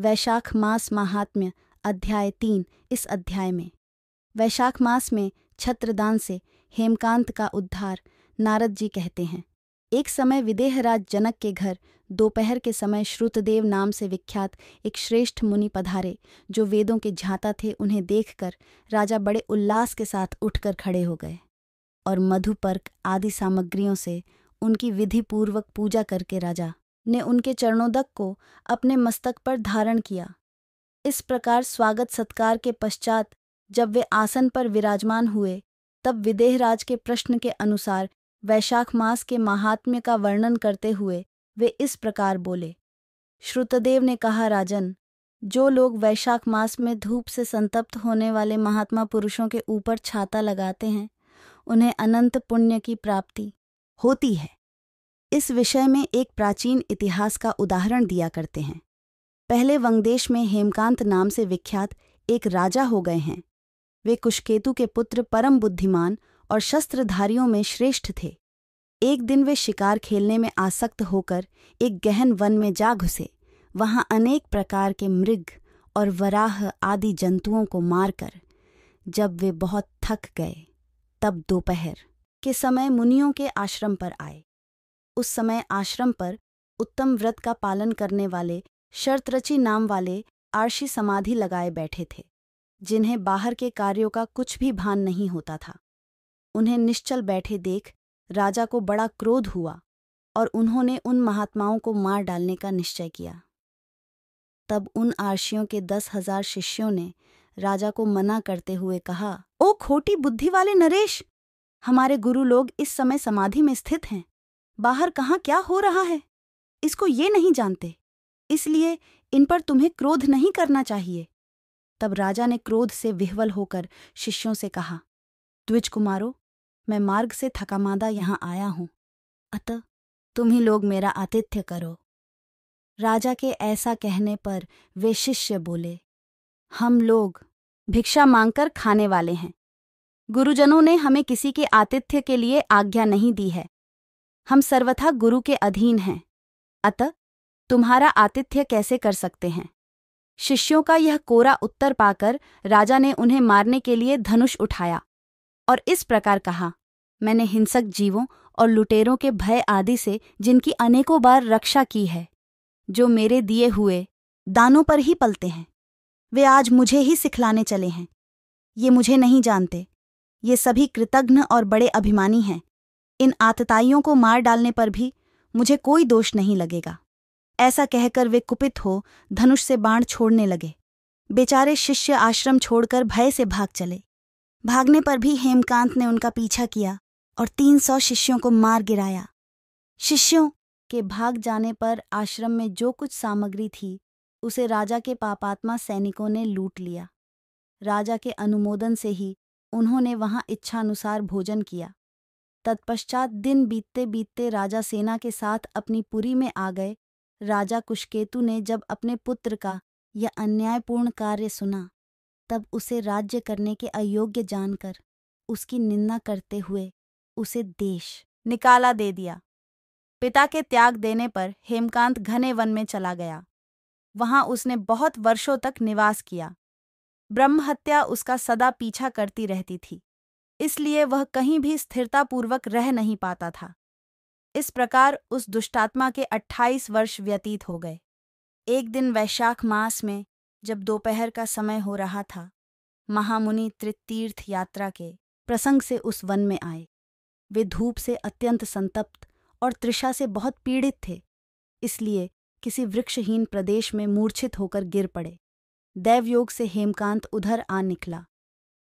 वैशाख मास महात्म्य अध्याय तीन इस अध्याय में वैशाख मास में छत्रदान से हेमकांत का उद्धार नारद जी कहते हैं एक समय विदेहराज जनक के घर दोपहर के समय श्रुतदेव नाम से विख्यात एक श्रेष्ठ मुनि पधारे जो वेदों के झाता थे उन्हें देखकर राजा बड़े उल्लास के साथ उठकर खड़े हो गए और मधुपर्क आदि सामग्रियों से उनकी विधिपूर्वक पूजा करके राजा ने उनके चरणोदक को अपने मस्तक पर धारण किया इस प्रकार स्वागत सत्कार के पश्चात जब वे आसन पर विराजमान हुए तब विदेहराज के प्रश्न के अनुसार वैशाख मास के महात्म्य का वर्णन करते हुए वे इस प्रकार बोले श्रुतदेव ने कहा राजन जो लोग वैशाख मास में धूप से संतप्त होने वाले महात्मा पुरुषों के ऊपर छाता लगाते हैं उन्हें अनंत पुण्य की प्राप्ति होती है इस विषय में एक प्राचीन इतिहास का उदाहरण दिया करते हैं पहले वंगदेश में हेमकांत नाम से विख्यात एक राजा हो गए हैं वे कुशकेतु के पुत्र परम बुद्धिमान और शस्त्रधारियों में श्रेष्ठ थे एक दिन वे शिकार खेलने में आसक्त होकर एक गहन वन में जा घुसे वहां अनेक प्रकार के मृग और वराह आदि जंतुओं को मारकर जब वे बहुत थक गए तब दोपहर के समय मुनियों के आश्रम पर आए उस समय आश्रम पर उत्तम व्रत का पालन करने वाले शर्तरचि नाम वाले आर्षी समाधि लगाए बैठे थे जिन्हें बाहर के कार्यों का कुछ भी भान नहीं होता था उन्हें निश्चल बैठे देख राजा को बड़ा क्रोध हुआ और उन्होंने उन महात्माओं को मार डालने का निश्चय किया तब उन आर्षियों के दस हजार शिष्यों ने राजा को मना करते हुए कहा ओ खोटी बुद्धि वाले नरेश हमारे गुरु लोग इस समय समाधि में स्थित हैं बाहर कहाँ क्या हो रहा है इसको ये नहीं जानते इसलिए इन पर तुम्हें क्रोध नहीं करना चाहिए तब राजा ने क्रोध से विह्वल होकर शिष्यों से कहा द्विज कुमारो मैं मार्ग से थकामादा यहाँ आया हूँ अतः तुम ही लोग मेरा आतिथ्य करो राजा के ऐसा कहने पर वे शिष्य बोले हम लोग भिक्षा मांगकर खाने वाले हैं गुरुजनों ने हमें किसी के आतिथ्य के लिए आज्ञा नहीं दी है हम सर्वथा गुरु के अधीन हैं अतः तुम्हारा आतिथ्य कैसे कर सकते हैं शिष्यों का यह कोरा उत्तर पाकर राजा ने उन्हें मारने के लिए धनुष उठाया और इस प्रकार कहा मैंने हिंसक जीवों और लुटेरों के भय आदि से जिनकी अनेकों बार रक्षा की है जो मेरे दिए हुए दानों पर ही पलते हैं वे आज मुझे ही सिखलाने चले हैं ये मुझे नहीं जानते ये सभी कृतघ्न और बड़े अभिमानी हैं इन आतताइयों को मार डालने पर भी मुझे कोई दोष नहीं लगेगा ऐसा कहकर वे कुपित हो धनुष से बाण छोड़ने लगे बेचारे शिष्य आश्रम छोड़कर भय से भाग चले भागने पर भी हेमकांत ने उनका पीछा किया और तीन सौ शिष्यों को मार गिराया शिष्यों के भाग जाने पर आश्रम में जो कुछ सामग्री थी उसे राजा के पापात्मा सैनिकों ने लूट लिया राजा के अनुमोदन से ही उन्होंने वहां इच्छानुसार भोजन किया तत्पश्चात दिन बीतते बीतते राजा सेना के साथ अपनी पुरी में आ गए राजा कुशकेतु ने जब अपने पुत्र का यह अन्यायपूर्ण कार्य सुना तब उसे राज्य करने के अयोग्य जानकर उसकी निंदा करते हुए उसे देश निकाला दे दिया पिता के त्याग देने पर हेमकांत घने वन में चला गया वहां उसने बहुत वर्षों तक निवास किया ब्रह्महत्या उसका सदा पीछा करती रहती थी इसलिए वह कहीं भी स्थिरतापूर्वक रह नहीं पाता था इस प्रकार उस दुष्टात्मा के 28 वर्ष व्यतीत हो गए एक दिन वैशाख मास में जब दोपहर का समय हो रहा था महामुनि त्रितीर्थ यात्रा के प्रसंग से उस वन में आए वे धूप से अत्यंत संतप्त और तृषा से बहुत पीड़ित थे इसलिए किसी वृक्षहीन प्रदेश में मूर्छित होकर गिर पड़े दैवयोग से हेमकांत उधर आ निकला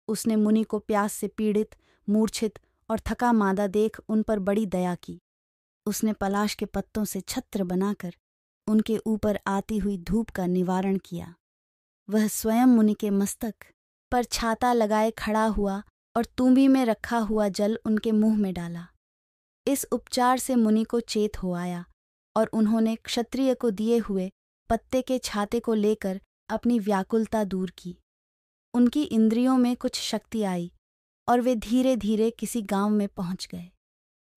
उसने मुनि को प्यास से पीड़ित मूर्छित और थका मादा देख उन पर बड़ी दया की उसने पलाश के पत्तों से छत्र बनाकर उनके ऊपर आती हुई धूप का निवारण किया वह स्वयं मुनि के मस्तक पर छाता लगाए खड़ा हुआ और तूंबी में रखा हुआ जल उनके मुंह में डाला इस उपचार से मुनि को चेत हो आया और उन्होंने क्षत्रिय को दिए हुए पत्ते के छाते को लेकर अपनी व्याकुलता दूर की उनकी इंद्रियों में कुछ शक्ति आई और वे धीरे धीरे किसी गांव में पहुंच गए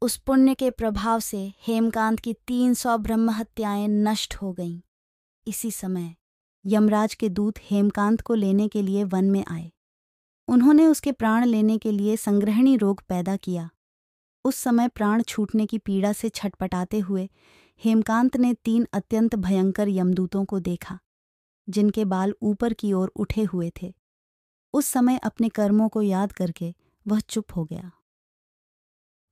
उस पुण्य के प्रभाव से हेमकांत की तीन सौ ब्रह्म हत्याएं नष्ट हो गईं इसी समय यमराज के दूत हेमकांत को लेने के लिए वन में आए उन्होंने उसके प्राण लेने के लिए संग्रहणी रोग पैदा किया उस समय प्राण छूटने की पीड़ा से छटपटाते हुए हेमकांत ने तीन अत्यंत भयंकर यमदूतों को देखा जिनके बाल ऊपर की ओर उठे हुए थे उस समय अपने कर्मों को याद करके वह चुप हो गया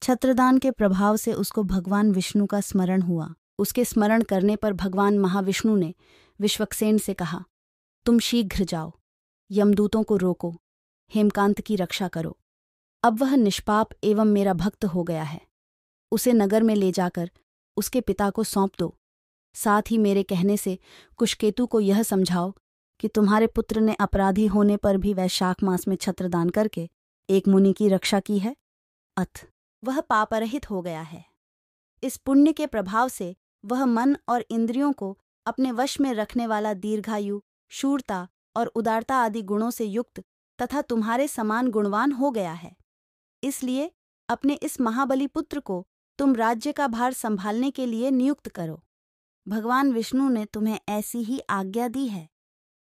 छत्रदान के प्रभाव से उसको भगवान विष्णु का स्मरण हुआ उसके स्मरण करने पर भगवान महाविष्णु ने विश्वक्सेन से कहा तुम शीघ्र जाओ यमदूतों को रोको हेमकांत की रक्षा करो अब वह निष्पाप एवं मेरा भक्त हो गया है उसे नगर में ले जाकर उसके पिता को सौंप दो साथ ही मेरे कहने से कुशकेतु को यह समझाओ कि तुम्हारे पुत्र ने अपराधी होने पर भी वैशाख मास में छत्रदान करके एक मुनि की रक्षा की है अथ वह पापरहित हो गया है इस पुण्य के प्रभाव से वह मन और इंद्रियों को अपने वश में रखने वाला दीर्घायु शूरता और उदारता आदि गुणों से युक्त तथा तुम्हारे समान गुणवान हो गया है इसलिए अपने इस महाबली पुत्र को तुम राज्य का भार संभालने के लिए नियुक्त करो भगवान विष्णु ने तुम्हें ऐसी ही आज्ञा दी है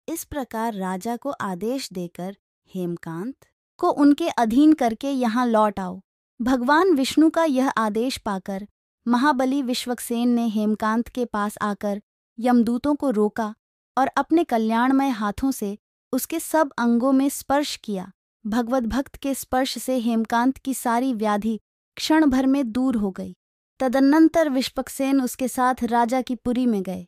इस प्रकार राजा को आदेश देकर हेमकांत को उनके अधीन करके यहाँ लौट आओ भगवान विष्णु का यह आदेश पाकर महाबली विश्वक्सेन ने हेमकांत के पास आकर यमदूतों को रोका और अपने कल्याणमय हाथों से उसके सब अंगों में स्पर्श किया भगवत भक्त के स्पर्श से हेमकांत की सारी व्याधि क्षण भर में दूर हो गई तदनंतर विश्वकसेन उसके साथ राजा की पुरी में गए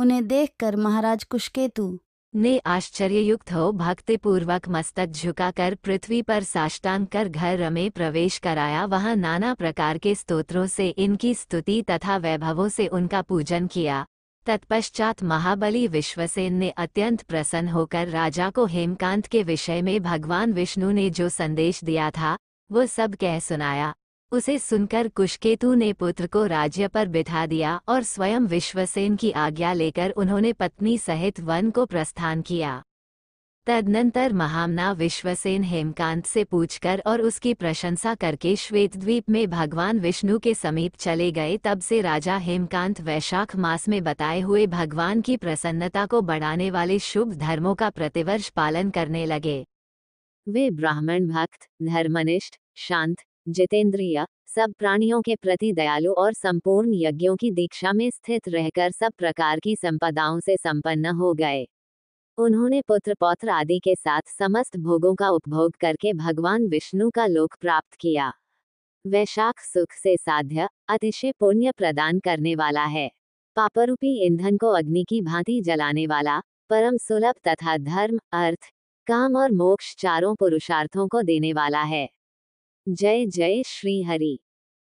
उन्हें देखकर महाराज कुशकेतु ने आश्चर्ययुक्त हो भक्तिपूर्वक मस्तक झुकाकर पृथ्वी पर साष्टांग कर घर रमे प्रवेश कराया वहां नाना प्रकार के स्तोत्रों से इनकी स्तुति तथा वैभवों से उनका पूजन किया तत्पश्चात महाबली विश्वसेन ने अत्यंत प्रसन्न होकर राजा को हेमकांत के विषय में भगवान विष्णु ने जो संदेश दिया था वो सब कह सुनाया उसे सुनकर कुशकेतु ने पुत्र को राज्य पर बिठा दिया और स्वयं विश्वसेन की आज्ञा लेकर उन्होंने पत्नी सहित वन को प्रस्थान किया तदनंतर महामना विश्वसेन हेमकांत से पूछकर और उसकी प्रशंसा करके श्वेतद्वीप में भगवान विष्णु के समीप चले गए तब से राजा हेमकांत वैशाख मास में बताए हुए भगवान की प्रसन्नता को बढ़ाने वाले शुभ धर्मों का प्रतिवर्ष पालन करने लगे वे ब्राह्मण भक्त धर्मनिष्ठ शांत जितेंद्रिय सब प्राणियों के प्रति दयालु और संपूर्ण यज्ञों की दीक्षा में स्थित रहकर सब प्रकार की संपदाओं से संपन्न हो गए उन्होंने पुत्र पौत्र आदि के साथ समस्त भोगों का उपभोग करके भगवान विष्णु का लोक प्राप्त किया वैशाख सुख से साध्य अतिशय पुण्य प्रदान करने वाला है पापरूपी ईंधन को अग्नि की भांति जलाने वाला परम सुलभ तथा धर्म अर्थ काम और मोक्ष चारों पुरुषार्थों को देने वाला है जय जय श्री हरि